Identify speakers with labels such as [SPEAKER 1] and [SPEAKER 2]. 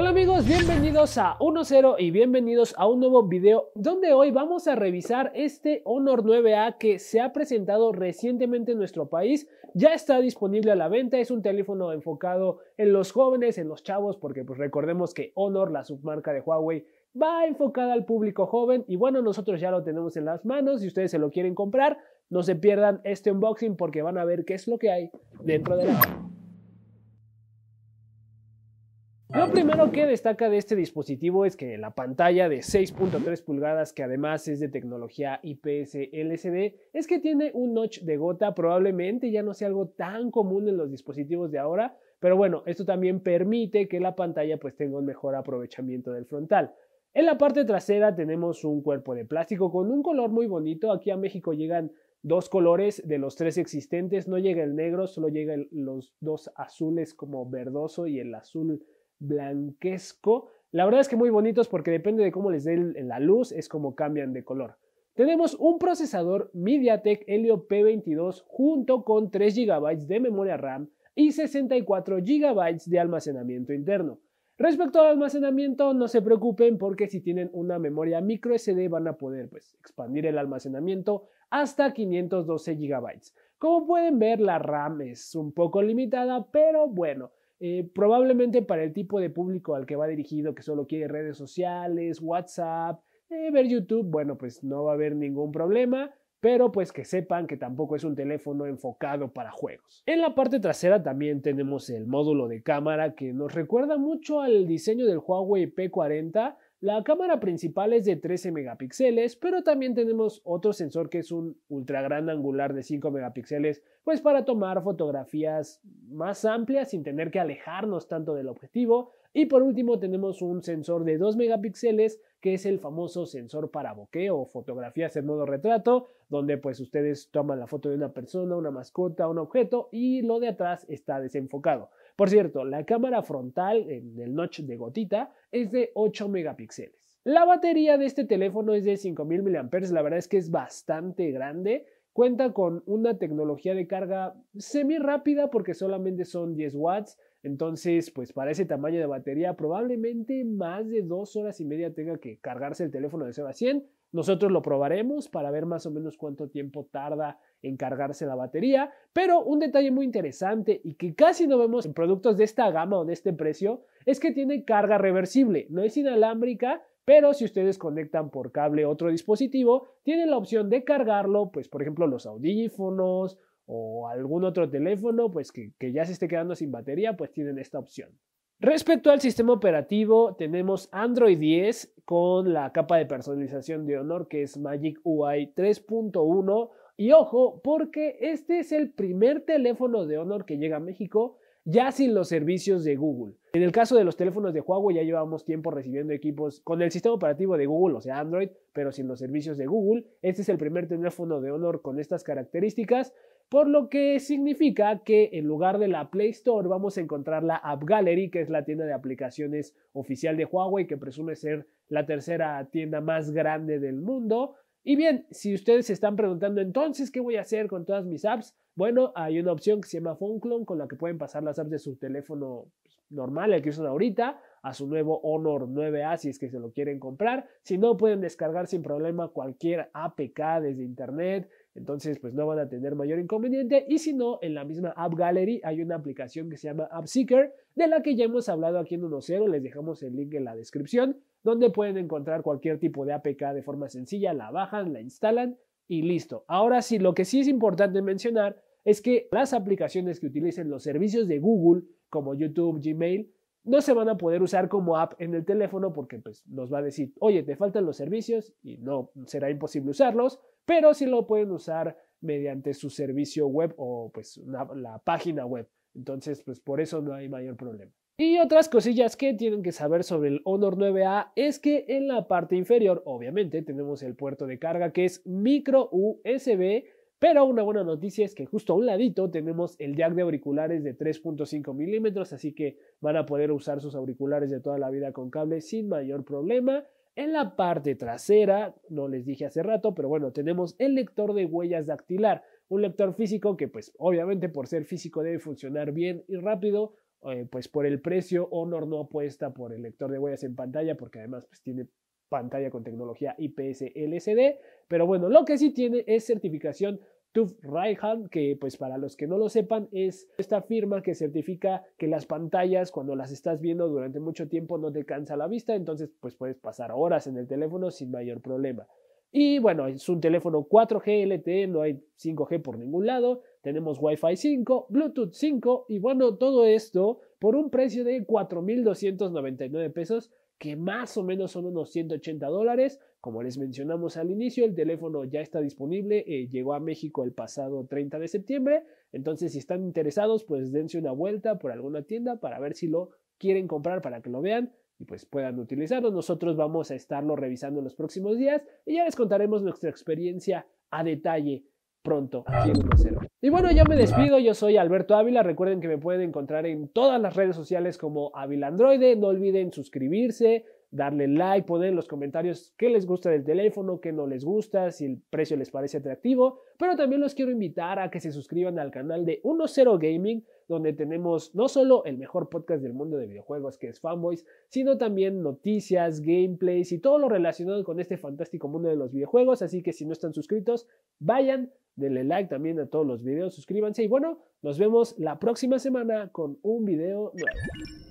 [SPEAKER 1] Hola amigos, bienvenidos a 1.0 y bienvenidos a un nuevo video donde hoy vamos a revisar este Honor 9A que se ha presentado recientemente en nuestro país. Ya está disponible a la venta, es un teléfono enfocado en los jóvenes, en los chavos, porque pues recordemos que Honor, la submarca de Huawei, va enfocada al público joven y bueno, nosotros ya lo tenemos en las manos, si ustedes se lo quieren comprar, no se pierdan este unboxing porque van a ver qué es lo que hay dentro de la... Lo primero que destaca de este dispositivo es que la pantalla de 6.3 pulgadas, que además es de tecnología IPS LCD, es que tiene un notch de gota, probablemente ya no sea algo tan común en los dispositivos de ahora, pero bueno, esto también permite que la pantalla pues tenga un mejor aprovechamiento del frontal. En la parte trasera tenemos un cuerpo de plástico con un color muy bonito, aquí a México llegan dos colores de los tres existentes, no llega el negro, solo llegan los dos azules como verdoso y el azul blanquesco. La verdad es que muy bonitos porque depende de cómo les dé la luz, es como cambian de color. Tenemos un procesador MediaTek Helio P22 junto con 3 GB de memoria RAM y 64 GB de almacenamiento interno. Respecto al almacenamiento, no se preocupen porque si tienen una memoria micro SD van a poder pues, expandir el almacenamiento hasta 512 GB. Como pueden ver, la RAM es un poco limitada, pero bueno, eh, probablemente para el tipo de público al que va dirigido, que solo quiere redes sociales, WhatsApp, eh, ver YouTube, bueno, pues no va a haber ningún problema pero pues que sepan que tampoco es un teléfono enfocado para juegos. En la parte trasera también tenemos el módulo de cámara que nos recuerda mucho al diseño del Huawei P40. La cámara principal es de 13 megapíxeles, pero también tenemos otro sensor que es un ultra gran angular de 5 megapíxeles pues para tomar fotografías más amplias sin tener que alejarnos tanto del objetivo. Y por último tenemos un sensor de 2 megapíxeles que es el famoso sensor para bokeh o fotografías en modo retrato, donde pues ustedes toman la foto de una persona, una mascota, un objeto y lo de atrás está desenfocado. Por cierto, la cámara frontal en el notch de gotita es de 8 megapíxeles. La batería de este teléfono es de 5000 mAh, la verdad es que es bastante grande Cuenta con una tecnología de carga semi rápida porque solamente son 10 watts. Entonces, pues para ese tamaño de batería, probablemente más de dos horas y media tenga que cargarse el teléfono de 0 100. Nosotros lo probaremos para ver más o menos cuánto tiempo tarda en cargarse la batería. Pero un detalle muy interesante y que casi no vemos en productos de esta gama o de este precio es que tiene carga reversible. No es inalámbrica, pero si ustedes conectan por cable otro dispositivo, tienen la opción de cargarlo, pues por ejemplo los audífonos o algún otro teléfono, pues que, que ya se esté quedando sin batería, pues tienen esta opción. Respecto al sistema operativo, tenemos Android 10 con la capa de personalización de honor que es Magic UI 3.1. Y ojo, porque este es el primer teléfono de honor que llega a México ya sin los servicios de Google. En el caso de los teléfonos de Huawei ya llevamos tiempo recibiendo equipos con el sistema operativo de Google, o sea Android, pero sin los servicios de Google. Este es el primer teléfono de Honor con estas características, por lo que significa que en lugar de la Play Store vamos a encontrar la App Gallery, que es la tienda de aplicaciones oficial de Huawei, que presume ser la tercera tienda más grande del mundo. Y bien, si ustedes se están preguntando entonces qué voy a hacer con todas mis apps, bueno, hay una opción que se llama Phone Clone con la que pueden pasar las apps de su teléfono pues, normal, el que usan ahorita, a su nuevo Honor 9A si es que se lo quieren comprar. Si no, pueden descargar sin problema cualquier APK desde internet. Entonces, pues no van a tener mayor inconveniente. Y si no, en la misma App Gallery hay una aplicación que se llama App Seeker, de la que ya hemos hablado aquí en 1.0. Les dejamos el link en la descripción, donde pueden encontrar cualquier tipo de APK de forma sencilla. La bajan, la instalan y listo. Ahora sí, lo que sí es importante mencionar es que las aplicaciones que utilicen los servicios de Google, como YouTube, Gmail, no se van a poder usar como app en el teléfono porque pues, nos va a decir, oye, te faltan los servicios y no, será imposible usarlos, pero sí lo pueden usar mediante su servicio web o pues la página web. Entonces, pues por eso no hay mayor problema. Y otras cosillas que tienen que saber sobre el Honor 9A es que en la parte inferior, obviamente, tenemos el puerto de carga que es micro USB pero una buena noticia es que justo a un ladito tenemos el jack de auriculares de 3.5 milímetros, así que van a poder usar sus auriculares de toda la vida con cable sin mayor problema. En la parte trasera, no les dije hace rato, pero bueno, tenemos el lector de huellas dactilar, un lector físico que pues obviamente por ser físico debe funcionar bien y rápido, eh, pues por el precio Honor no apuesta por el lector de huellas en pantalla porque además pues tiene pantalla con tecnología IPS LCD, pero bueno, lo que sí tiene es certificación TUF Raihan, que pues para los que no lo sepan es esta firma que certifica que las pantallas cuando las estás viendo durante mucho tiempo no te cansa la vista, entonces pues puedes pasar horas en el teléfono sin mayor problema. Y bueno, es un teléfono 4G LTE, no hay 5G por ningún lado, tenemos Wi-Fi 5, Bluetooth 5 y bueno, todo esto por un precio de 4.299 pesos que más o menos son unos 180 dólares. Como les mencionamos al inicio, el teléfono ya está disponible, eh, llegó a México el pasado 30 de septiembre, entonces si están interesados, pues dense una vuelta por alguna tienda para ver si lo quieren comprar para que lo vean y pues puedan utilizarlo. Nosotros vamos a estarlo revisando en los próximos días y ya les contaremos nuestra experiencia a detalle pronto. Y bueno, yo me despido. Yo soy Alberto Ávila. Recuerden que me pueden encontrar en todas las redes sociales como Ávila Androide. No olviden suscribirse, darle like, poner en los comentarios qué les gusta del teléfono, qué no les gusta, si el precio les parece atractivo, pero también los quiero invitar a que se suscriban al canal de 10 Gaming, donde tenemos no solo el mejor podcast del mundo de videojuegos, que es Fanboys, sino también noticias, gameplays y todo lo relacionado con este fantástico mundo de los videojuegos, así que si no están suscritos, vayan, denle like también a todos los videos, suscríbanse y bueno, nos vemos la próxima semana con un video nuevo.